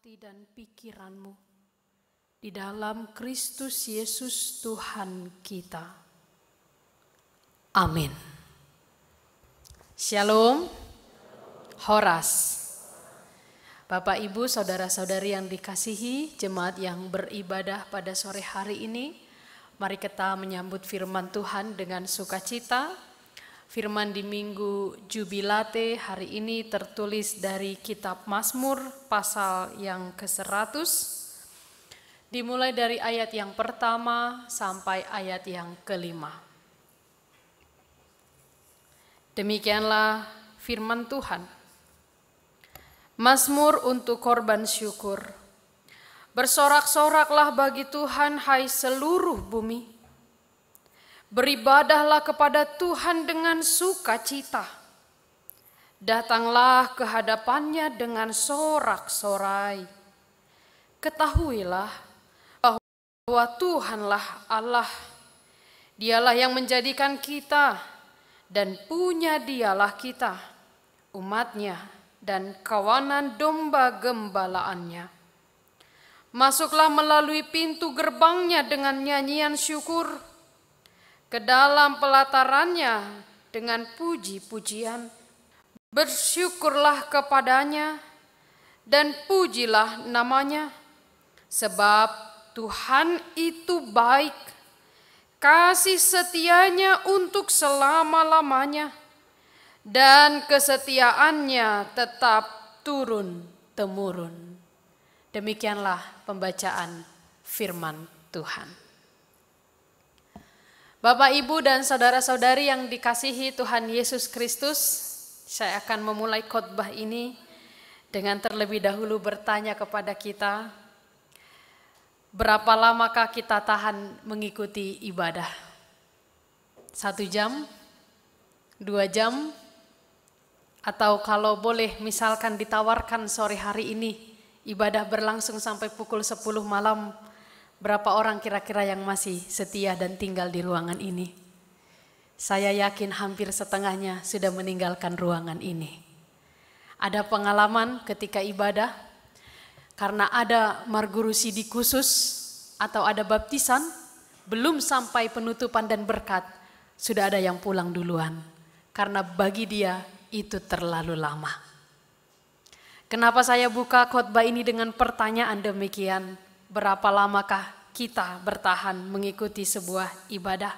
hati dan pikiranmu di dalam Kristus Yesus Tuhan kita. Amin. Shalom. Horas. Bapak, Ibu, saudara-saudari yang dikasihi, jemaat yang beribadah pada sore hari ini, mari kita menyambut firman Tuhan dengan sukacita Firman di Minggu Jubilate hari ini tertulis dari kitab Mazmur pasal yang ke-100 dimulai dari ayat yang pertama sampai ayat yang kelima. Demikianlah firman Tuhan. Mazmur untuk korban syukur. Bersorak-soraklah bagi Tuhan hai seluruh bumi. Beribadahlah kepada Tuhan dengan sukacita. Datanglah ke hadapannya dengan sorak-sorai. Ketahuilah bahwa Tuhanlah Allah. Dialah yang menjadikan kita dan punya dialah kita, umatnya dan kawanan domba gembalaannya. Masuklah melalui pintu gerbangnya dengan nyanyian syukur, ke dalam pelatarannya dengan puji-pujian. Bersyukurlah kepadanya dan pujilah namanya, sebab Tuhan itu baik, kasih setianya untuk selama-lamanya, dan kesetiaannya tetap turun-temurun. Demikianlah pembacaan firman Tuhan. Bapak, Ibu, dan saudara-saudari yang dikasihi Tuhan Yesus Kristus, saya akan memulai khotbah ini dengan terlebih dahulu bertanya kepada kita, berapa lamakah kita tahan mengikuti ibadah? Satu jam? Dua jam? Atau kalau boleh misalkan ditawarkan sore hari ini, ibadah berlangsung sampai pukul 10 malam, Berapa orang kira-kira yang masih setia dan tinggal di ruangan ini? Saya yakin hampir setengahnya sudah meninggalkan ruangan ini. Ada pengalaman ketika ibadah, karena ada marguru sidi khusus atau ada baptisan, belum sampai penutupan dan berkat, sudah ada yang pulang duluan. Karena bagi dia itu terlalu lama. Kenapa saya buka khotbah ini dengan pertanyaan demikian? berapa lamakah kita bertahan mengikuti sebuah ibadah?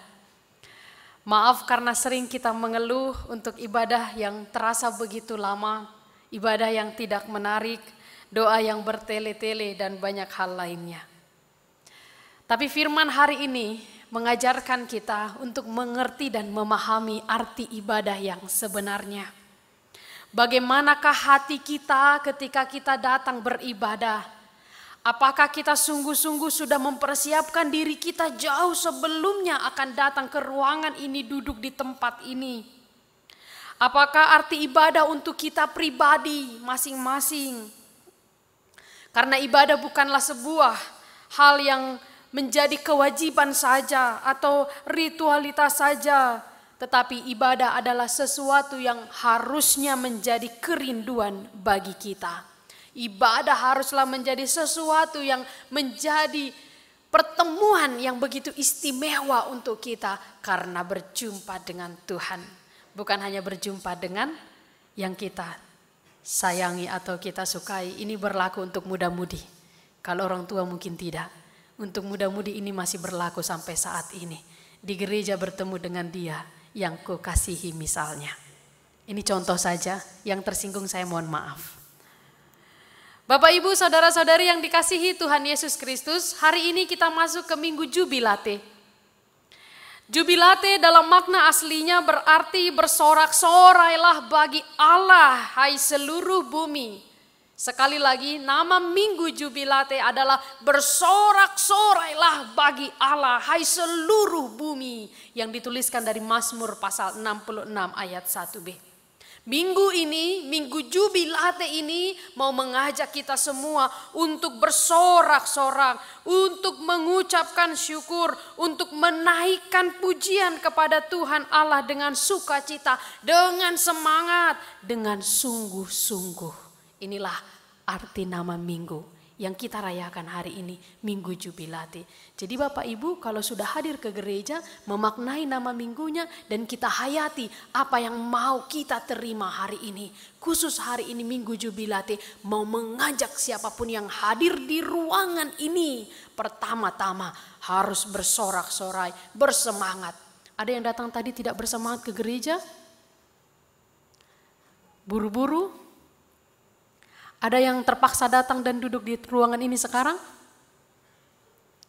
Maaf karena sering kita mengeluh untuk ibadah yang terasa begitu lama, ibadah yang tidak menarik, doa yang bertele-tele dan banyak hal lainnya. Tapi firman hari ini mengajarkan kita untuk mengerti dan memahami arti ibadah yang sebenarnya. Bagaimanakah hati kita ketika kita datang beribadah? Apakah kita sungguh-sungguh sudah mempersiapkan diri kita jauh sebelumnya akan datang ke ruangan ini, duduk di tempat ini? Apakah arti ibadah untuk kita pribadi masing-masing? Karena ibadah bukanlah sebuah hal yang menjadi kewajiban saja atau ritualitas saja, tetapi ibadah adalah sesuatu yang harusnya menjadi kerinduan bagi kita. Ibadah haruslah menjadi sesuatu yang menjadi pertemuan yang begitu istimewa untuk kita karena berjumpa dengan Tuhan. Bukan hanya berjumpa dengan yang kita sayangi atau kita sukai. Ini berlaku untuk muda-mudi. Kalau orang tua mungkin tidak. Untuk muda-mudi ini masih berlaku sampai saat ini. Di gereja bertemu dengan dia yang kukasihi misalnya. Ini contoh saja yang tersinggung saya mohon maaf. Bapak Ibu, saudara-saudari yang dikasihi Tuhan Yesus Kristus, hari ini kita masuk ke minggu Jubilate. Jubilate dalam makna aslinya berarti bersorak-sorailah bagi Allah, hai seluruh bumi. Sekali lagi, nama minggu Jubilate adalah bersorak-sorailah bagi Allah, hai seluruh bumi. Yang dituliskan dari Mazmur pasal 66 ayat 1b. Minggu ini, minggu jubilate ini mau mengajak kita semua untuk bersorak-sorak, untuk mengucapkan syukur, untuk menaikkan pujian kepada Tuhan Allah dengan sukacita, dengan semangat, dengan sungguh-sungguh. Inilah arti nama minggu yang kita rayakan hari ini, Minggu Jubilati. Jadi Bapak Ibu kalau sudah hadir ke gereja, memaknai nama minggunya dan kita hayati apa yang mau kita terima hari ini. Khusus hari ini Minggu Jubilati mau mengajak siapapun yang hadir di ruangan ini. Pertama-tama harus bersorak-sorai, bersemangat. Ada yang datang tadi tidak bersemangat ke gereja? Buru-buru, ada yang terpaksa datang dan duduk di ruangan ini sekarang?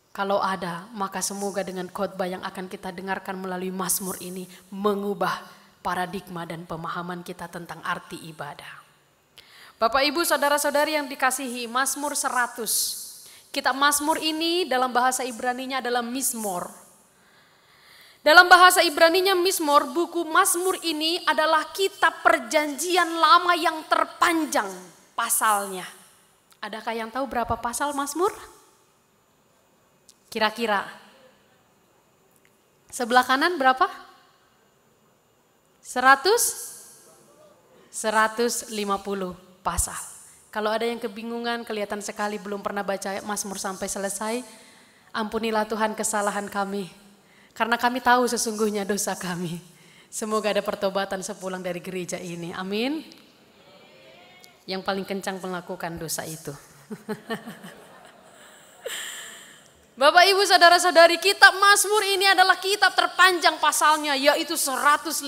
Kalau ada, maka semoga dengan khotbah yang akan kita dengarkan melalui Mazmur ini mengubah paradigma dan pemahaman kita tentang arti ibadah. Bapak Ibu saudara-saudari yang dikasihi Mazmur 100. Kitab Mazmur ini dalam bahasa Ibraninya adalah Mismor. Dalam bahasa Ibraninya Mismor, buku Mazmur ini adalah kitab perjanjian lama yang terpanjang pasalnya. Adakah yang tahu berapa pasal Mazmur? Kira-kira. Sebelah kanan berapa? 100? 150 pasal. Kalau ada yang kebingungan, kelihatan sekali belum pernah baca Mazmur sampai selesai, ampunilah Tuhan kesalahan kami. Karena kami tahu sesungguhnya dosa kami. Semoga ada pertobatan sepulang dari gereja ini. Amin yang paling kencang melakukan dosa itu. Bapak Ibu saudara-saudari, kitab Mazmur ini adalah kitab terpanjang pasalnya yaitu 150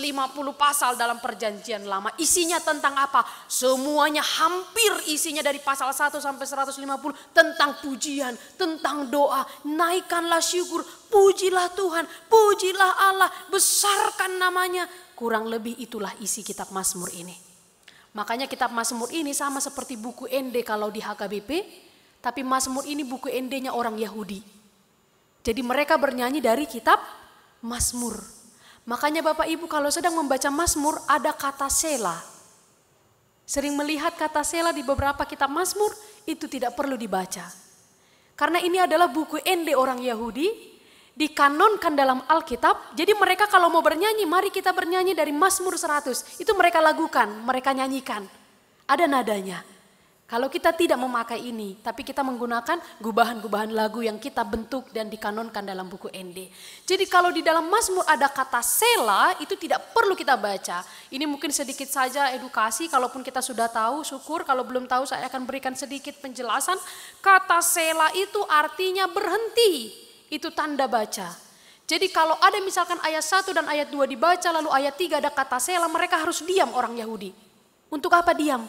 pasal dalam perjanjian lama. Isinya tentang apa? Semuanya hampir isinya dari pasal 1 sampai 150 tentang pujian, tentang doa, naikkanlah syukur, pujilah Tuhan, pujilah Allah, besarkan namanya. Kurang lebih itulah isi kitab Mazmur ini. Makanya kitab Mazmur ini sama seperti buku ND kalau di HKBP, tapi Mazmur ini buku ND-nya orang Yahudi. Jadi mereka bernyanyi dari kitab Mazmur. Makanya Bapak Ibu kalau sedang membaca Mazmur ada kata sela. Sering melihat kata sela di beberapa kitab Mazmur itu tidak perlu dibaca. Karena ini adalah buku ND orang Yahudi dikanonkan dalam Alkitab. Jadi mereka kalau mau bernyanyi, mari kita bernyanyi dari Mazmur 100. Itu mereka lagukan, mereka nyanyikan. Ada nadanya. Kalau kita tidak memakai ini, tapi kita menggunakan gubahan-gubahan lagu yang kita bentuk dan dikanonkan dalam buku ND. Jadi kalau di dalam Mazmur ada kata sela, itu tidak perlu kita baca. Ini mungkin sedikit saja edukasi, kalaupun kita sudah tahu, syukur. Kalau belum tahu, saya akan berikan sedikit penjelasan. Kata sela itu artinya berhenti itu tanda baca. Jadi kalau ada misalkan ayat 1 dan ayat 2 dibaca lalu ayat 3 ada kata sela mereka harus diam orang Yahudi. Untuk apa diam?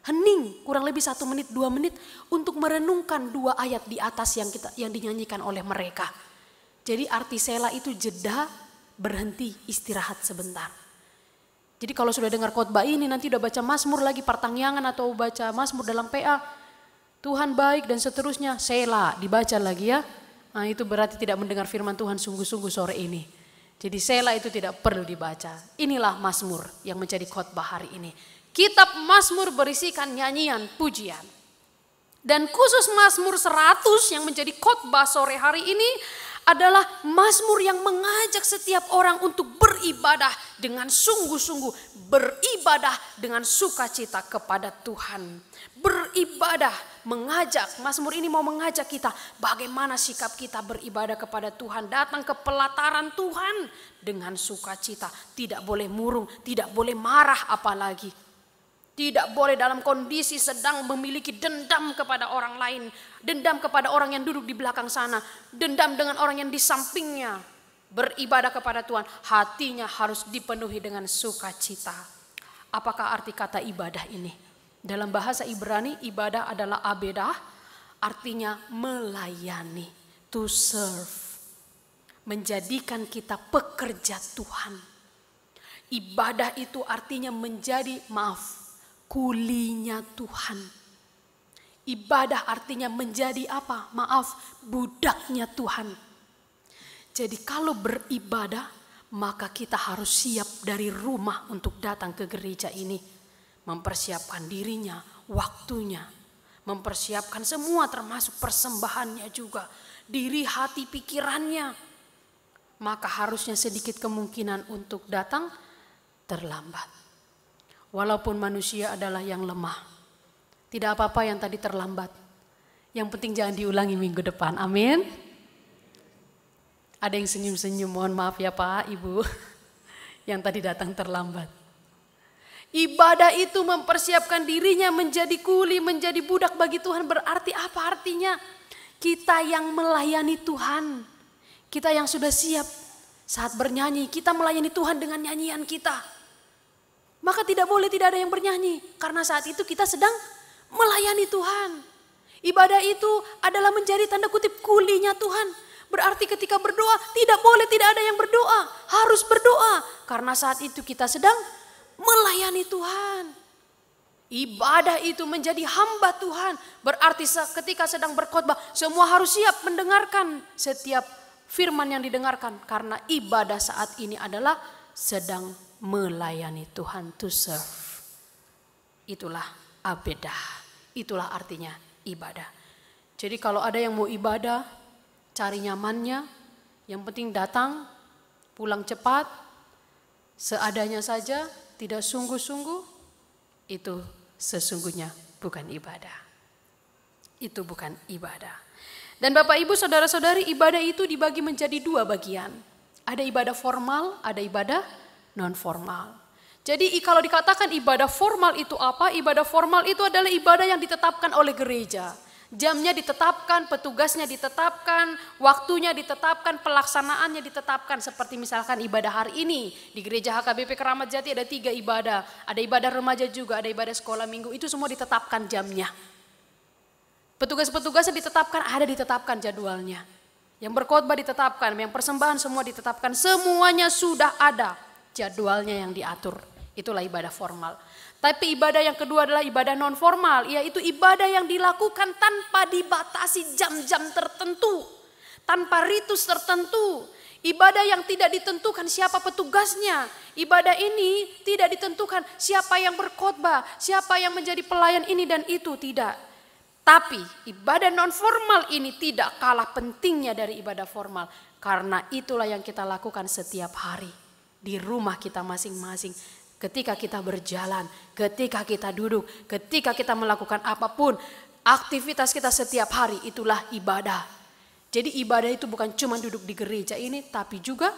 Hening kurang lebih satu menit dua menit untuk merenungkan dua ayat di atas yang kita yang dinyanyikan oleh mereka. Jadi arti sela itu jeda berhenti istirahat sebentar. Jadi kalau sudah dengar khotbah ini nanti udah baca Mazmur lagi pertangyangan atau baca Mazmur dalam PA Tuhan baik dan seterusnya sela dibaca lagi ya Nah, itu berarti tidak mendengar firman Tuhan sungguh-sungguh sore ini. Jadi sela itu tidak perlu dibaca. Inilah Mazmur yang menjadi khotbah hari ini. Kitab Mazmur berisikan nyanyian, pujian. Dan khusus Mazmur 100 yang menjadi khotbah sore hari ini adalah Mazmur yang mengajak setiap orang untuk beribadah dengan sungguh-sungguh, beribadah dengan sukacita kepada Tuhan beribadah, mengajak. Mazmur ini mau mengajak kita bagaimana sikap kita beribadah kepada Tuhan, datang ke pelataran Tuhan dengan sukacita, tidak boleh murung, tidak boleh marah apalagi. Tidak boleh dalam kondisi sedang memiliki dendam kepada orang lain, dendam kepada orang yang duduk di belakang sana, dendam dengan orang yang di sampingnya. Beribadah kepada Tuhan, hatinya harus dipenuhi dengan sukacita. Apakah arti kata ibadah ini? Dalam bahasa Ibrani ibadah adalah abedah artinya melayani, to serve. Menjadikan kita pekerja Tuhan. Ibadah itu artinya menjadi maaf, kulinya Tuhan. Ibadah artinya menjadi apa? Maaf, budaknya Tuhan. Jadi kalau beribadah maka kita harus siap dari rumah untuk datang ke gereja ini mempersiapkan dirinya, waktunya, mempersiapkan semua termasuk persembahannya juga, diri, hati, pikirannya. Maka harusnya sedikit kemungkinan untuk datang terlambat. Walaupun manusia adalah yang lemah. Tidak apa-apa yang tadi terlambat. Yang penting jangan diulangi minggu depan. Amin. Ada yang senyum-senyum, mohon maaf ya Pak, Ibu. Yang tadi datang terlambat. Ibadah itu mempersiapkan dirinya menjadi kuli, menjadi budak bagi Tuhan berarti apa artinya? Kita yang melayani Tuhan, kita yang sudah siap saat bernyanyi, kita melayani Tuhan dengan nyanyian kita. Maka tidak boleh tidak ada yang bernyanyi karena saat itu kita sedang melayani Tuhan. Ibadah itu adalah menjadi tanda kutip kulinya Tuhan. Berarti ketika berdoa tidak boleh tidak ada yang berdoa, harus berdoa karena saat itu kita sedang melayani Tuhan. Ibadah itu menjadi hamba Tuhan. Berarti ketika sedang berkhotbah, semua harus siap mendengarkan setiap firman yang didengarkan. Karena ibadah saat ini adalah sedang melayani Tuhan to serve. Itulah abedah. Itulah artinya ibadah. Jadi kalau ada yang mau ibadah, cari nyamannya. Yang penting datang, pulang cepat, seadanya saja, tidak sungguh-sungguh, itu sesungguhnya bukan ibadah. Itu bukan ibadah. Dan Bapak Ibu saudara-saudari ibadah itu dibagi menjadi dua bagian. Ada ibadah formal, ada ibadah non formal. Jadi kalau dikatakan ibadah formal itu apa? Ibadah formal itu adalah ibadah yang ditetapkan oleh gereja jamnya ditetapkan, petugasnya ditetapkan, waktunya ditetapkan, pelaksanaannya ditetapkan. Seperti misalkan ibadah hari ini di gereja HKBP Keramat Jati ada tiga ibadah. Ada ibadah remaja juga, ada ibadah sekolah minggu, itu semua ditetapkan jamnya. Petugas-petugasnya ditetapkan, ada ditetapkan jadwalnya. Yang berkhotbah ditetapkan, yang persembahan semua ditetapkan. Semuanya sudah ada jadwalnya yang diatur. Itulah ibadah formal. Tapi ibadah yang kedua adalah ibadah non formal, yaitu ibadah yang dilakukan tanpa dibatasi jam-jam tertentu, tanpa ritus tertentu. Ibadah yang tidak ditentukan siapa petugasnya. Ibadah ini tidak ditentukan siapa yang berkhotbah, siapa yang menjadi pelayan ini dan itu tidak. Tapi ibadah non formal ini tidak kalah pentingnya dari ibadah formal karena itulah yang kita lakukan setiap hari di rumah kita masing-masing Ketika kita berjalan, ketika kita duduk, ketika kita melakukan apapun, aktivitas kita setiap hari itulah ibadah. Jadi ibadah itu bukan cuma duduk di gereja ini, tapi juga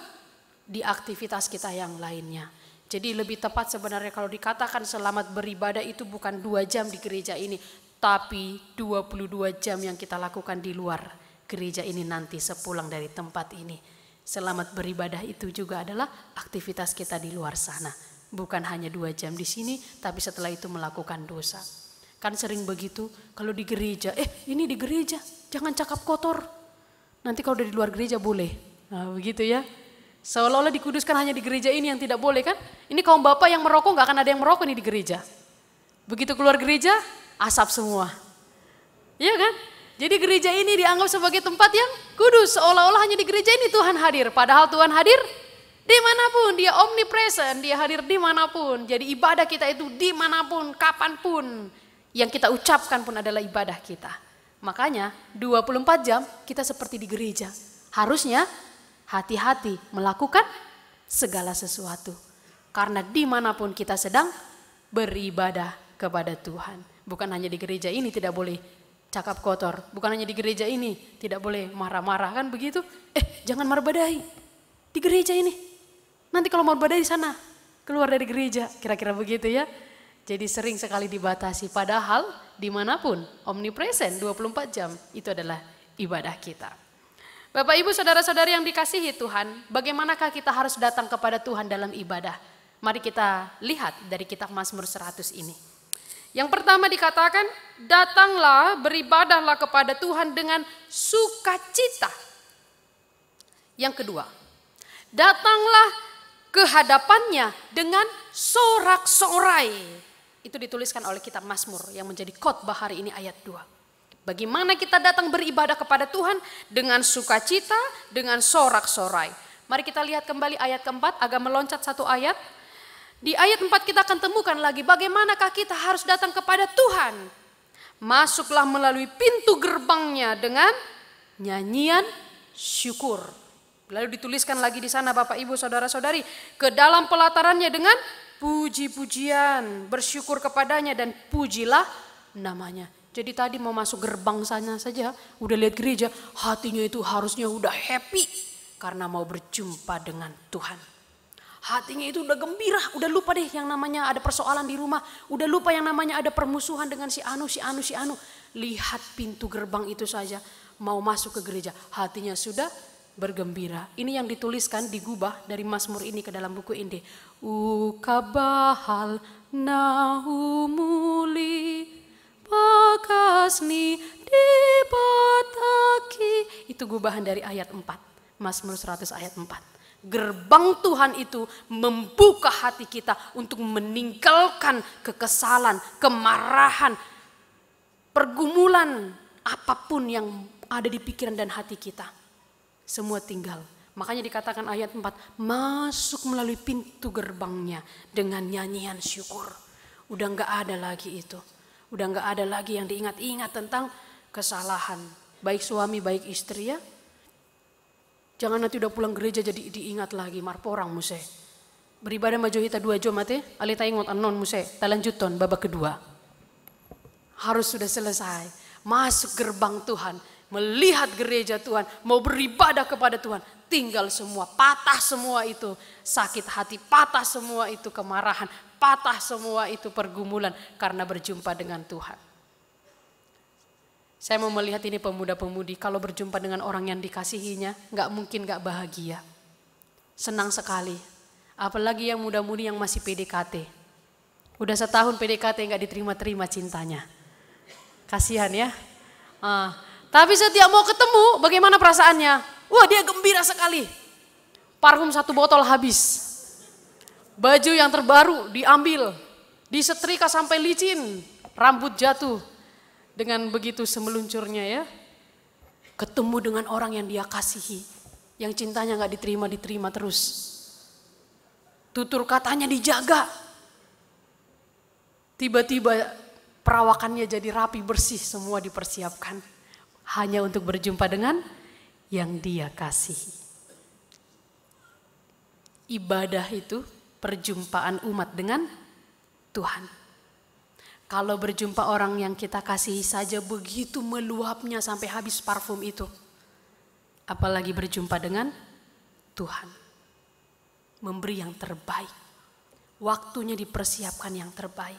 di aktivitas kita yang lainnya. Jadi lebih tepat sebenarnya kalau dikatakan selamat beribadah itu bukan dua jam di gereja ini, tapi 22 jam yang kita lakukan di luar gereja ini nanti sepulang dari tempat ini. Selamat beribadah itu juga adalah aktivitas kita di luar sana. Bukan hanya dua jam di sini, tapi setelah itu melakukan dosa. Kan sering begitu, kalau di gereja, eh ini di gereja, jangan cakap kotor. Nanti kalau udah di luar gereja boleh. Nah, begitu ya. Seolah-olah dikuduskan hanya di gereja ini yang tidak boleh kan. Ini kaum bapak yang merokok, gak akan ada yang merokok nih di gereja. Begitu keluar gereja, asap semua. Iya kan? Jadi gereja ini dianggap sebagai tempat yang kudus, seolah-olah hanya di gereja ini Tuhan hadir. Padahal Tuhan hadir Dimanapun dia omnipresent, dia hadir dimanapun. Jadi ibadah kita itu dimanapun, kapanpun. Yang kita ucapkan pun adalah ibadah kita. Makanya 24 jam kita seperti di gereja. Harusnya hati-hati melakukan segala sesuatu. Karena dimanapun kita sedang beribadah kepada Tuhan. Bukan hanya di gereja ini tidak boleh cakap kotor. Bukan hanya di gereja ini tidak boleh marah-marah kan begitu. Eh jangan marah badai di gereja ini Nanti kalau mau berada di sana, keluar dari gereja, kira-kira begitu ya. Jadi sering sekali dibatasi, padahal dimanapun, omnipresent 24 jam, itu adalah ibadah kita. Bapak ibu saudara saudara yang dikasihi Tuhan, bagaimanakah kita harus datang kepada Tuhan dalam ibadah? Mari kita lihat dari kitab Mazmur 100 ini. Yang pertama dikatakan, datanglah beribadahlah kepada Tuhan dengan sukacita. Yang kedua, datanglah kehadapannya dengan sorak-sorai. Itu dituliskan oleh kitab Mazmur yang menjadi khotbah hari ini ayat 2. Bagaimana kita datang beribadah kepada Tuhan dengan sukacita, dengan sorak-sorai. Mari kita lihat kembali ayat keempat agak meloncat satu ayat. Di ayat 4 kita akan temukan lagi bagaimanakah kita harus datang kepada Tuhan. Masuklah melalui pintu gerbangnya dengan nyanyian syukur. Lalu dituliskan lagi di sana Bapak Ibu Saudara-saudari, ke dalam pelatarannya dengan puji-pujian, bersyukur kepadanya dan pujilah namanya. Jadi tadi mau masuk gerbang sana saja, udah lihat gereja, hatinya itu harusnya udah happy karena mau berjumpa dengan Tuhan. Hatinya itu udah gembira, udah lupa deh yang namanya ada persoalan di rumah, udah lupa yang namanya ada permusuhan dengan si Anu, si Anu, si Anu. Lihat pintu gerbang itu saja, mau masuk ke gereja, hatinya sudah bergembira. Ini yang dituliskan digubah dari Mazmur ini ke dalam buku ini. Ukabahal naumuli pakasni dipataki. Itu gubahan dari ayat 4. Mazmur 100 ayat 4. Gerbang Tuhan itu membuka hati kita untuk meninggalkan kekesalan, kemarahan, pergumulan apapun yang ada di pikiran dan hati kita semua tinggal. Makanya dikatakan ayat 4, masuk melalui pintu gerbangnya dengan nyanyian syukur. Udah nggak ada lagi itu. Udah nggak ada lagi yang diingat-ingat tentang kesalahan. Baik suami, baik istri ya. Jangan nanti udah pulang gereja jadi diingat lagi marporang muse. Beribadah maju kita dua jam mati, alita ingat anon muse. Kita lanjutkan babak kedua. Harus sudah selesai. Masuk gerbang Tuhan melihat gereja Tuhan, mau beribadah kepada Tuhan, tinggal semua, patah semua itu sakit hati, patah semua itu kemarahan, patah semua itu pergumulan karena berjumpa dengan Tuhan. Saya mau melihat ini pemuda-pemudi kalau berjumpa dengan orang yang dikasihinya, nggak mungkin nggak bahagia. Senang sekali, apalagi yang muda-mudi yang masih PDKT. Udah setahun PDKT nggak diterima-terima cintanya. Kasihan ya. Uh, tapi setiap mau ketemu, bagaimana perasaannya? Wah dia gembira sekali. Parfum satu botol habis. Baju yang terbaru diambil. Disetrika sampai licin. Rambut jatuh. Dengan begitu semeluncurnya ya. Ketemu dengan orang yang dia kasihi. Yang cintanya gak diterima-diterima terus. Tutur katanya dijaga. Tiba-tiba perawakannya jadi rapi bersih semua dipersiapkan hanya untuk berjumpa dengan yang dia kasihi. Ibadah itu perjumpaan umat dengan Tuhan. Kalau berjumpa orang yang kita kasihi saja begitu meluapnya sampai habis parfum itu. Apalagi berjumpa dengan Tuhan. Memberi yang terbaik. Waktunya dipersiapkan yang terbaik.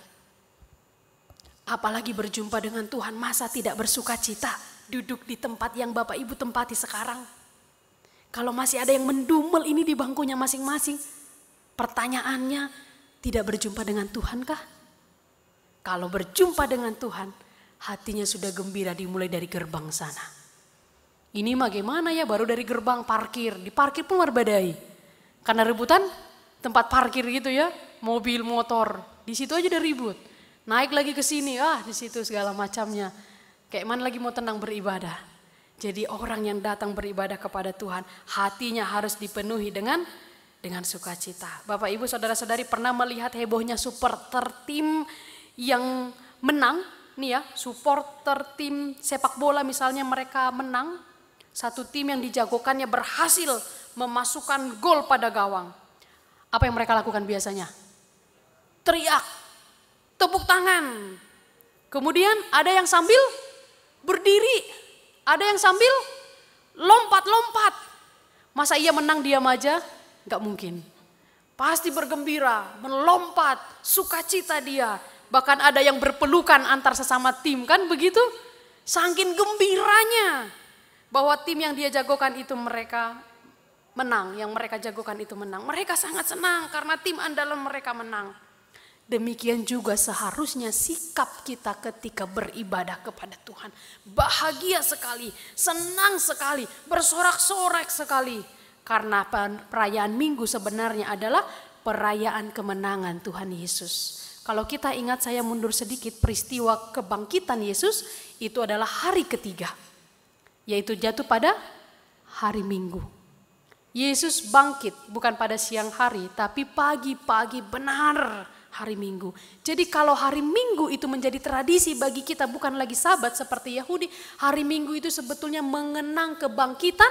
Apalagi berjumpa dengan Tuhan, masa tidak bersuka cita? duduk di tempat yang Bapak Ibu tempati sekarang. Kalau masih ada yang mendumel ini di bangkunya masing-masing, pertanyaannya tidak berjumpa dengan Tuhan kah? Kalau berjumpa dengan Tuhan, hatinya sudah gembira dimulai dari gerbang sana. Ini bagaimana ya baru dari gerbang parkir, di parkir pun berbadai. Karena rebutan tempat parkir gitu ya, mobil, motor, di situ aja udah ribut. Naik lagi ke sini, ah di situ segala macamnya Kayak mana lagi mau tenang beribadah. Jadi orang yang datang beribadah kepada Tuhan, hatinya harus dipenuhi dengan dengan sukacita. Bapak Ibu saudara-saudari pernah melihat hebohnya supporter tim yang menang? Nih ya, supporter tim sepak bola misalnya mereka menang, satu tim yang dijagokannya berhasil memasukkan gol pada gawang. Apa yang mereka lakukan biasanya? Teriak, tepuk tangan. Kemudian ada yang sambil berdiri, ada yang sambil lompat-lompat. Masa ia menang diam aja? Gak mungkin. Pasti bergembira, melompat, sukacita dia. Bahkan ada yang berpelukan antar sesama tim, kan begitu? Sangkin gembiranya bahwa tim yang dia jagokan itu mereka menang, yang mereka jagokan itu menang. Mereka sangat senang karena tim andalan mereka menang. Demikian juga seharusnya sikap kita ketika beribadah kepada Tuhan. Bahagia sekali, senang sekali, bersorak-sorak sekali. Karena perayaan minggu sebenarnya adalah perayaan kemenangan Tuhan Yesus. Kalau kita ingat saya mundur sedikit peristiwa kebangkitan Yesus itu adalah hari ketiga. Yaitu jatuh pada hari minggu. Yesus bangkit bukan pada siang hari tapi pagi-pagi benar hari Minggu. Jadi kalau hari Minggu itu menjadi tradisi bagi kita bukan lagi sabat seperti Yahudi, hari Minggu itu sebetulnya mengenang kebangkitan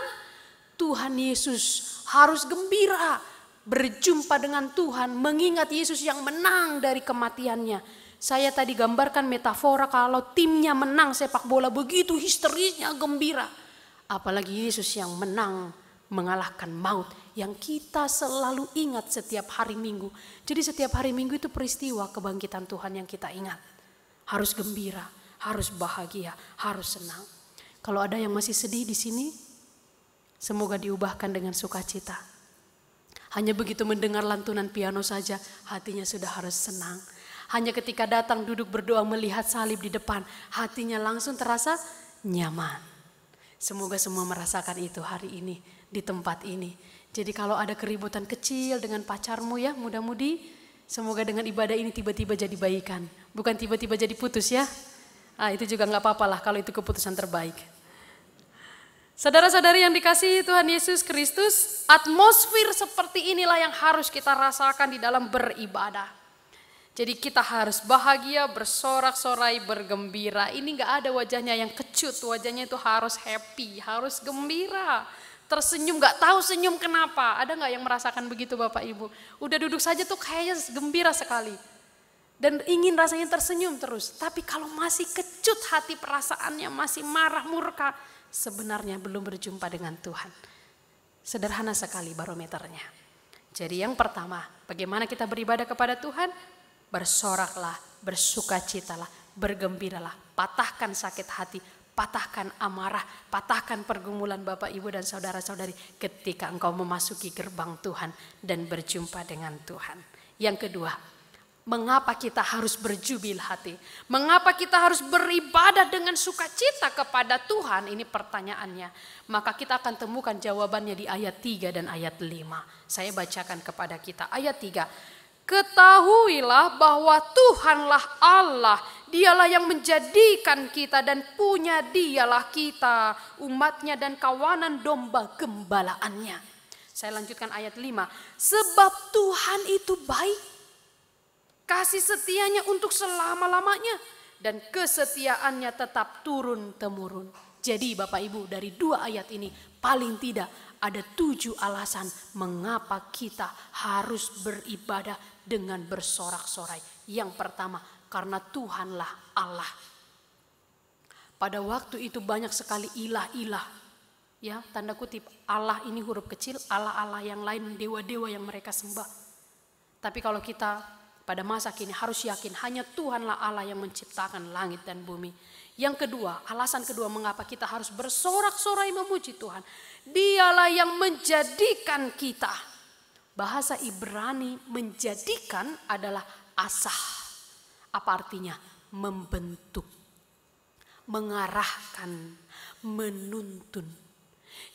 Tuhan Yesus. Harus gembira berjumpa dengan Tuhan, mengingat Yesus yang menang dari kematiannya. Saya tadi gambarkan metafora kalau timnya menang sepak bola begitu histerisnya gembira. Apalagi Yesus yang menang mengalahkan maut yang kita selalu ingat setiap hari Minggu. Jadi setiap hari Minggu itu peristiwa kebangkitan Tuhan yang kita ingat. Harus gembira, harus bahagia, harus senang. Kalau ada yang masih sedih di sini, semoga diubahkan dengan sukacita. Hanya begitu mendengar lantunan piano saja, hatinya sudah harus senang. Hanya ketika datang duduk berdoa melihat salib di depan, hatinya langsung terasa nyaman. Semoga semua merasakan itu hari ini di tempat ini. Jadi kalau ada keributan kecil dengan pacarmu ya mudah-mudi semoga dengan ibadah ini tiba-tiba jadi baikan. Bukan tiba-tiba jadi putus ya. Ah, itu juga nggak apa-apa lah kalau itu keputusan terbaik. Saudara-saudari yang dikasihi Tuhan Yesus Kristus, atmosfer seperti inilah yang harus kita rasakan di dalam beribadah. Jadi kita harus bahagia, bersorak-sorai, bergembira. Ini nggak ada wajahnya yang kecut, wajahnya itu harus happy, harus gembira tersenyum, gak tahu senyum kenapa. Ada gak yang merasakan begitu Bapak Ibu? Udah duduk saja tuh kayaknya gembira sekali. Dan ingin rasanya tersenyum terus. Tapi kalau masih kecut hati perasaannya, masih marah murka, sebenarnya belum berjumpa dengan Tuhan. Sederhana sekali barometernya. Jadi yang pertama, bagaimana kita beribadah kepada Tuhan? Bersoraklah, bersukacitalah, bergembiralah, patahkan sakit hati, patahkan amarah, patahkan pergumulan Bapak Ibu dan saudara-saudari ketika engkau memasuki gerbang Tuhan dan berjumpa dengan Tuhan. Yang kedua, mengapa kita harus berjubil hati? Mengapa kita harus beribadah dengan sukacita kepada Tuhan? Ini pertanyaannya. Maka kita akan temukan jawabannya di ayat 3 dan ayat 5. Saya bacakan kepada kita ayat 3. Ketahuilah bahwa Tuhanlah Allah Dialah yang menjadikan kita dan punya dialah kita, umatnya dan kawanan domba gembalaannya. Saya lanjutkan ayat 5. Sebab Tuhan itu baik. Kasih setianya untuk selama-lamanya. Dan kesetiaannya tetap turun-temurun. Jadi Bapak Ibu dari dua ayat ini paling tidak ada tujuh alasan mengapa kita harus beribadah dengan bersorak-sorai. Yang pertama karena Tuhanlah Allah. Pada waktu itu banyak sekali ilah-ilah. Ya, tanda kutip Allah ini huruf kecil, Allah-Allah yang lain, dewa-dewa yang mereka sembah. Tapi kalau kita pada masa kini harus yakin hanya Tuhanlah Allah yang menciptakan langit dan bumi. Yang kedua, alasan kedua mengapa kita harus bersorak-sorai memuji Tuhan. Dialah yang menjadikan kita. Bahasa Ibrani menjadikan adalah asah. Apa artinya? Membentuk, mengarahkan, menuntun.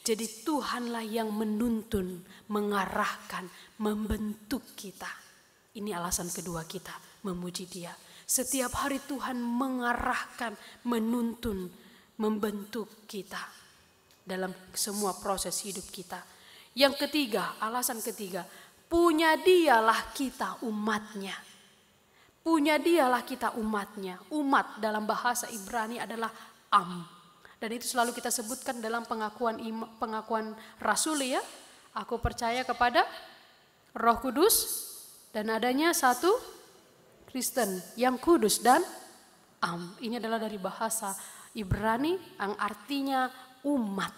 Jadi Tuhanlah yang menuntun, mengarahkan, membentuk kita. Ini alasan kedua kita memuji dia. Setiap hari Tuhan mengarahkan, menuntun, membentuk kita dalam semua proses hidup kita. Yang ketiga, alasan ketiga, punya dialah kita umatnya. Punya dialah kita umatnya. Umat dalam bahasa Ibrani adalah am. Dan itu selalu kita sebutkan dalam pengakuan pengakuan rasul ya. Aku percaya kepada Roh Kudus dan adanya satu Kristen yang kudus dan am. Ini adalah dari bahasa Ibrani yang artinya umat.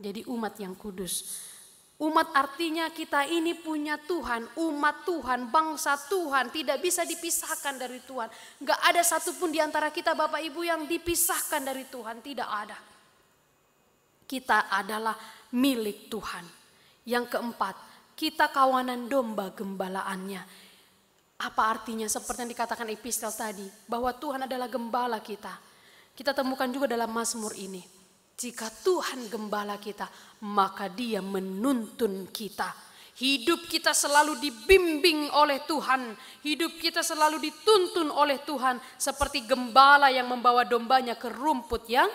Jadi umat yang kudus. Umat artinya kita ini punya Tuhan, umat Tuhan, bangsa Tuhan, tidak bisa dipisahkan dari Tuhan. Gak ada satupun di antara kita Bapak Ibu yang dipisahkan dari Tuhan, tidak ada. Kita adalah milik Tuhan. Yang keempat, kita kawanan domba gembalaannya. Apa artinya seperti yang dikatakan epistel tadi, bahwa Tuhan adalah gembala kita. Kita temukan juga dalam Mazmur ini jika Tuhan gembala kita, maka Dia menuntun kita. Hidup kita selalu dibimbing oleh Tuhan, hidup kita selalu dituntun oleh Tuhan, seperti gembala yang membawa dombanya ke rumput yang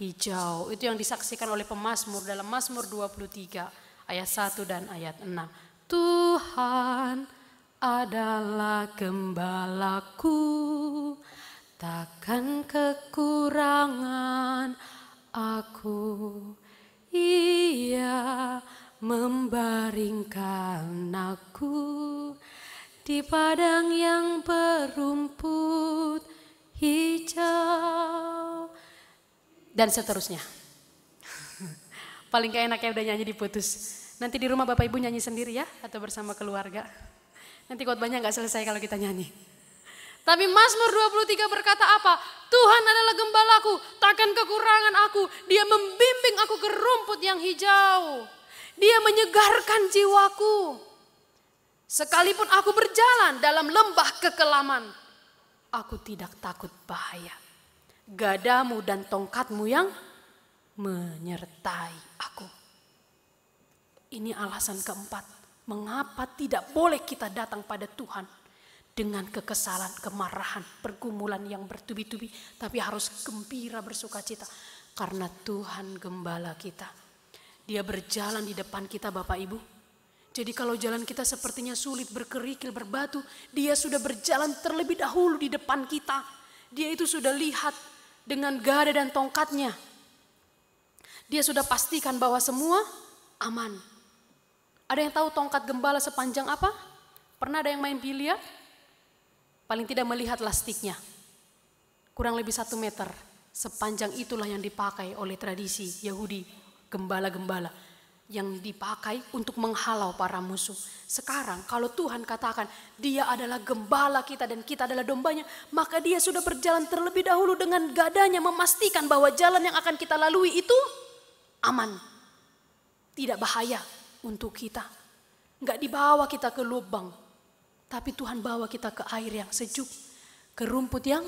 hijau. Itu yang disaksikan oleh pemazmur dalam Mazmur 23 ayat 1 dan ayat 6. Tuhan adalah gembalaku, takkan kekurangan aku ia membaringkan aku di padang yang berumput hijau dan seterusnya paling kaya enaknya udah nyanyi diputus nanti di rumah bapak ibu nyanyi sendiri ya atau bersama keluarga nanti banyak nggak selesai kalau kita nyanyi tapi Mazmur 23 berkata apa? Tuhan adalah gembalaku, takkan kekurangan aku. Dia membimbing aku ke rumput yang hijau. Dia menyegarkan jiwaku. Sekalipun aku berjalan dalam lembah kekelaman, aku tidak takut bahaya. Gadamu dan tongkatmu yang menyertai aku. Ini alasan keempat, mengapa tidak boleh kita datang pada Tuhan dengan kekesalan, kemarahan, pergumulan yang bertubi-tubi, tapi harus gembira bersuka cita karena Tuhan gembala kita. Dia berjalan di depan kita Bapak Ibu. Jadi kalau jalan kita sepertinya sulit, berkerikil, berbatu, dia sudah berjalan terlebih dahulu di depan kita. Dia itu sudah lihat dengan gada dan tongkatnya. Dia sudah pastikan bahwa semua aman. Ada yang tahu tongkat gembala sepanjang apa? Pernah ada yang main biliar? paling tidak melihat lastiknya. Kurang lebih satu meter, sepanjang itulah yang dipakai oleh tradisi Yahudi, gembala-gembala yang dipakai untuk menghalau para musuh. Sekarang kalau Tuhan katakan dia adalah gembala kita dan kita adalah dombanya, maka dia sudah berjalan terlebih dahulu dengan gadanya memastikan bahwa jalan yang akan kita lalui itu aman. Tidak bahaya untuk kita. Enggak dibawa kita ke lubang, tapi Tuhan bawa kita ke air yang sejuk, ke rumput yang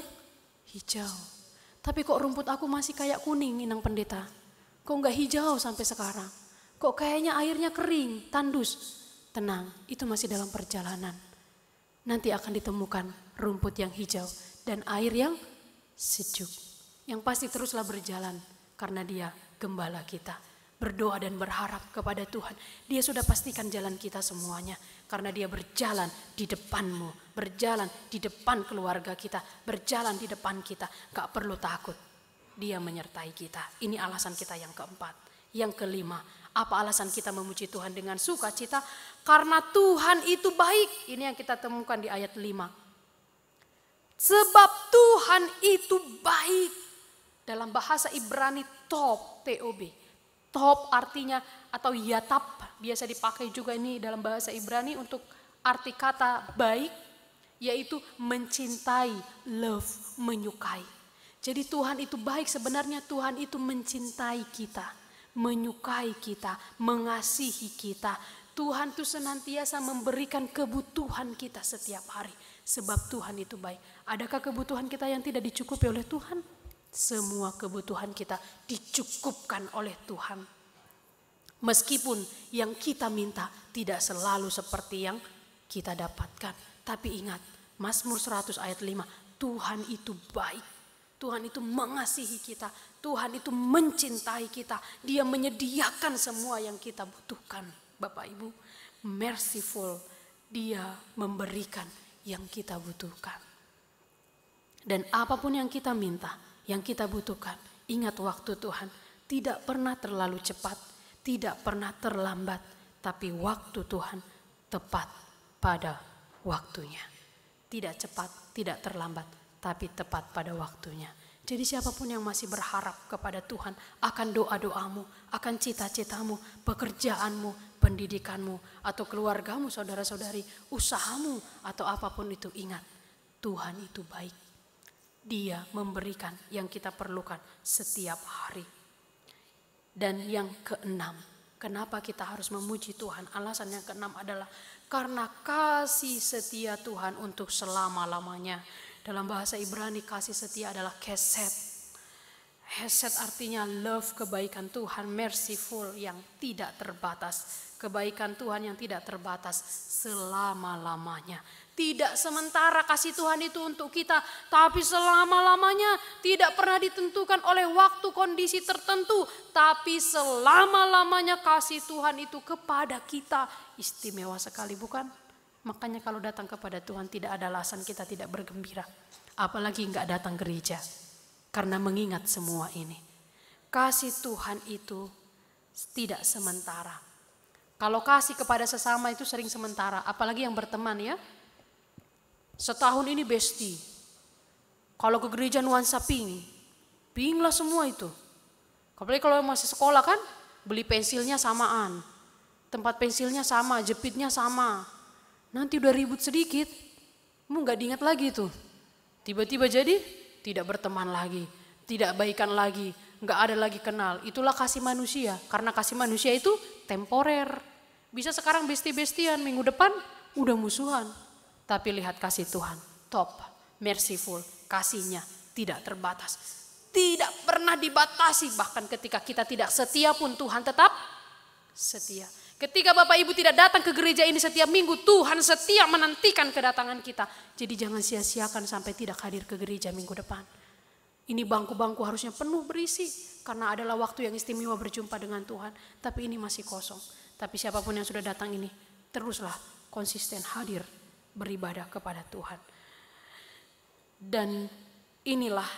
hijau. Tapi kok rumput aku masih kayak kuning, Inang Pendeta? Kok enggak hijau sampai sekarang? Kok kayaknya airnya kering, tandus? Tenang, itu masih dalam perjalanan. Nanti akan ditemukan rumput yang hijau dan air yang sejuk. Yang pasti teruslah berjalan karena dia gembala kita berdoa dan berharap kepada Tuhan. Dia sudah pastikan jalan kita semuanya karena dia berjalan di depanmu, berjalan di depan keluarga kita, berjalan di depan kita. Gak perlu takut, dia menyertai kita. Ini alasan kita yang keempat. Yang kelima, apa alasan kita memuji Tuhan dengan sukacita? Karena Tuhan itu baik. Ini yang kita temukan di ayat 5. Sebab Tuhan itu baik. Dalam bahasa Ibrani top, T-O-B top artinya atau yatap biasa dipakai juga ini dalam bahasa Ibrani untuk arti kata baik yaitu mencintai, love, menyukai. Jadi Tuhan itu baik sebenarnya Tuhan itu mencintai kita, menyukai kita, mengasihi kita. Tuhan itu senantiasa memberikan kebutuhan kita setiap hari sebab Tuhan itu baik. Adakah kebutuhan kita yang tidak dicukupi oleh Tuhan? Semua kebutuhan kita dicukupkan oleh Tuhan. Meskipun yang kita minta tidak selalu seperti yang kita dapatkan. Tapi ingat, Mazmur 100 ayat 5, Tuhan itu baik. Tuhan itu mengasihi kita. Tuhan itu mencintai kita. Dia menyediakan semua yang kita butuhkan. Bapak Ibu, merciful. Dia memberikan yang kita butuhkan. Dan apapun yang kita minta, yang kita butuhkan. Ingat waktu Tuhan tidak pernah terlalu cepat, tidak pernah terlambat, tapi waktu Tuhan tepat pada waktunya. Tidak cepat, tidak terlambat, tapi tepat pada waktunya. Jadi siapapun yang masih berharap kepada Tuhan akan doa-doamu, akan cita-citamu, pekerjaanmu, pendidikanmu, atau keluargamu, saudara-saudari, usahamu, atau apapun itu ingat. Tuhan itu baik dia memberikan yang kita perlukan setiap hari. Dan yang keenam, kenapa kita harus memuji Tuhan? Alasan yang keenam adalah karena kasih setia Tuhan untuk selama-lamanya. Dalam bahasa Ibrani kasih setia adalah keset. Hesed artinya love kebaikan Tuhan merciful yang tidak terbatas. Kebaikan Tuhan yang tidak terbatas selama-lamanya. Tidak sementara kasih Tuhan itu untuk kita, tapi selama-lamanya tidak pernah ditentukan oleh waktu kondisi tertentu, tapi selama-lamanya kasih Tuhan itu kepada kita istimewa sekali, bukan? Makanya kalau datang kepada Tuhan tidak ada alasan kita tidak bergembira, apalagi nggak datang gereja. Karena mengingat semua ini. Kasih Tuhan itu tidak sementara. Kalau kasih kepada sesama itu sering sementara, apalagi yang berteman ya. Setahun ini besti. Kalau ke gereja nuansa pink, pink lah semua itu. Apalagi kalau masih sekolah kan, beli pensilnya samaan. Tempat pensilnya sama, jepitnya sama. Nanti udah ribut sedikit, mu gak diingat lagi itu. Tiba-tiba jadi tidak berteman lagi, tidak baikan lagi, gak ada lagi kenal. Itulah kasih manusia, karena kasih manusia itu temporer. Bisa sekarang besti-bestian, minggu depan udah musuhan. Tapi lihat kasih Tuhan, top, merciful, kasihnya tidak terbatas. Tidak pernah dibatasi bahkan ketika kita tidak setia pun Tuhan tetap setia. Ketika Bapak Ibu tidak datang ke gereja ini setiap minggu, Tuhan setia menantikan kedatangan kita. Jadi jangan sia-siakan sampai tidak hadir ke gereja minggu depan. Ini bangku-bangku harusnya penuh berisi karena adalah waktu yang istimewa berjumpa dengan Tuhan, tapi ini masih kosong. Tapi siapapun yang sudah datang ini, teruslah konsisten hadir beribadah kepada Tuhan. Dan inilah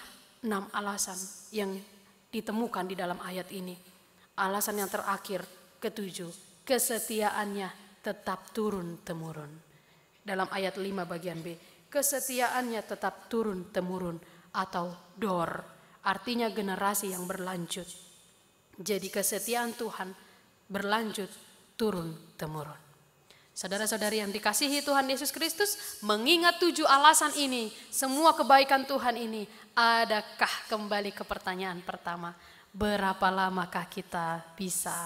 enam alasan yang ditemukan di dalam ayat ini. Alasan yang terakhir, ketujuh, kesetiaannya tetap turun-temurun. Dalam ayat 5 bagian B, kesetiaannya tetap turun-temurun atau dor, artinya generasi yang berlanjut. Jadi kesetiaan Tuhan berlanjut turun-temurun. Saudara-saudari yang dikasihi Tuhan Yesus Kristus, mengingat tujuh alasan ini, semua kebaikan Tuhan ini, adakah kembali ke pertanyaan pertama, berapa lamakah kita bisa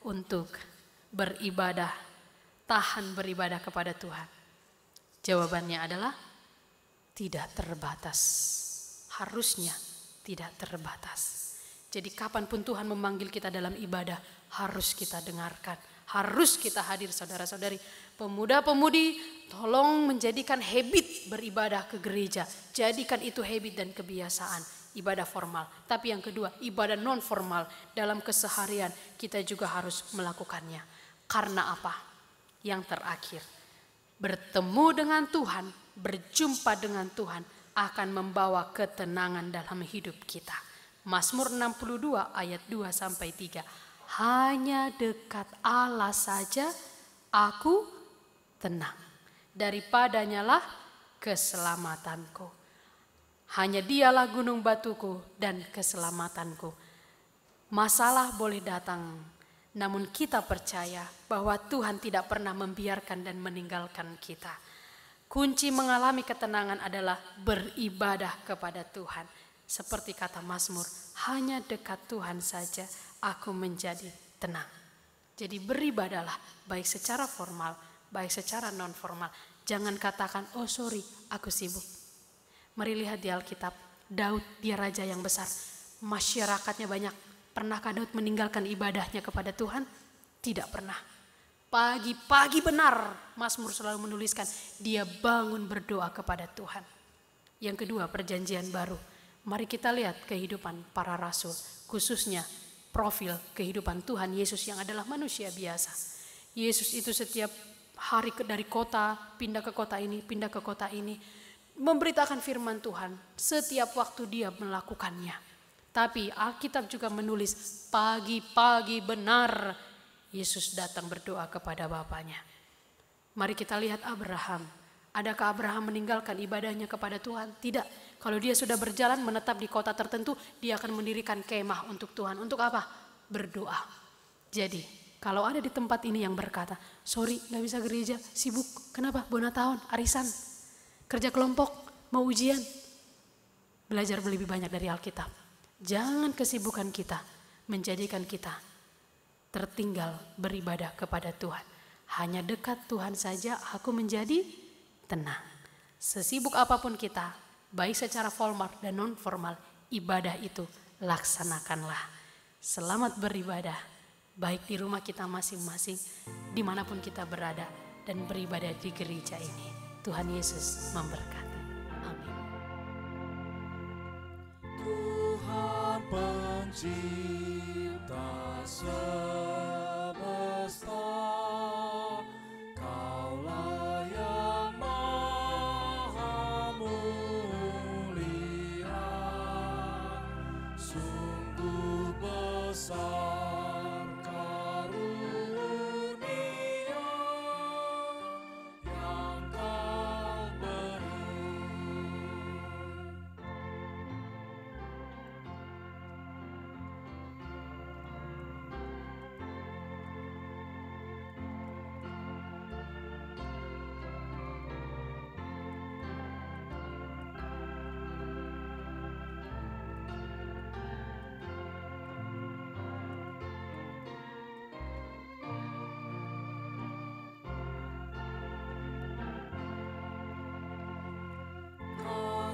untuk beribadah, tahan beribadah kepada Tuhan? Jawabannya adalah tidak terbatas. Harusnya tidak terbatas. Jadi kapanpun Tuhan memanggil kita dalam ibadah, harus kita dengarkan harus kita hadir saudara-saudari. Pemuda-pemudi tolong menjadikan habit beribadah ke gereja. Jadikan itu habit dan kebiasaan. Ibadah formal. Tapi yang kedua ibadah non formal. Dalam keseharian kita juga harus melakukannya. Karena apa? Yang terakhir. Bertemu dengan Tuhan, berjumpa dengan Tuhan akan membawa ketenangan dalam hidup kita. Mazmur 62 ayat 2 sampai 3 hanya dekat Allah saja aku tenang. Daripadanyalah keselamatanku. Hanya dialah gunung batuku dan keselamatanku. Masalah boleh datang, namun kita percaya bahwa Tuhan tidak pernah membiarkan dan meninggalkan kita. Kunci mengalami ketenangan adalah beribadah kepada Tuhan. Seperti kata Mazmur hanya dekat Tuhan saja aku menjadi tenang. Jadi beribadalah baik secara formal, baik secara non formal. Jangan katakan oh sorry aku sibuk. Mari lihat di Alkitab, Daud dia raja yang besar, masyarakatnya banyak. Pernahkah Daud meninggalkan ibadahnya kepada Tuhan? Tidak pernah. Pagi-pagi benar, Mazmur selalu menuliskan, dia bangun berdoa kepada Tuhan. Yang kedua, perjanjian baru Mari kita lihat kehidupan para rasul, khususnya profil kehidupan Tuhan Yesus yang adalah manusia biasa. Yesus itu setiap hari dari kota, pindah ke kota ini, pindah ke kota ini, memberitakan firman Tuhan setiap waktu dia melakukannya. Tapi Alkitab juga menulis pagi-pagi benar Yesus datang berdoa kepada Bapaknya. Mari kita lihat Abraham Adakah Abraham meninggalkan ibadahnya kepada Tuhan? Tidak. Kalau dia sudah berjalan menetap di kota tertentu, dia akan mendirikan kemah untuk Tuhan. Untuk apa? Berdoa. Jadi, kalau ada di tempat ini yang berkata, sorry gak bisa gereja, sibuk. Kenapa? Bona tahun, arisan, kerja kelompok, mau ujian. Belajar lebih banyak dari Alkitab. Jangan kesibukan kita menjadikan kita tertinggal beribadah kepada Tuhan. Hanya dekat Tuhan saja aku menjadi tenang. Sesibuk apapun kita, baik secara formal dan non formal, ibadah itu laksanakanlah. Selamat beribadah, baik di rumah kita masing-masing, dimanapun kita berada, dan beribadah di gereja ini. Tuhan Yesus memberkati. Amin. Tuhan pencipta semua.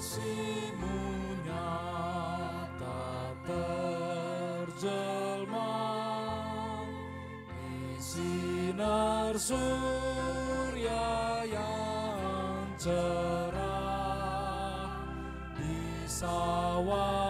kasihmu tak terjelma di sinar surya yang cerah di sawah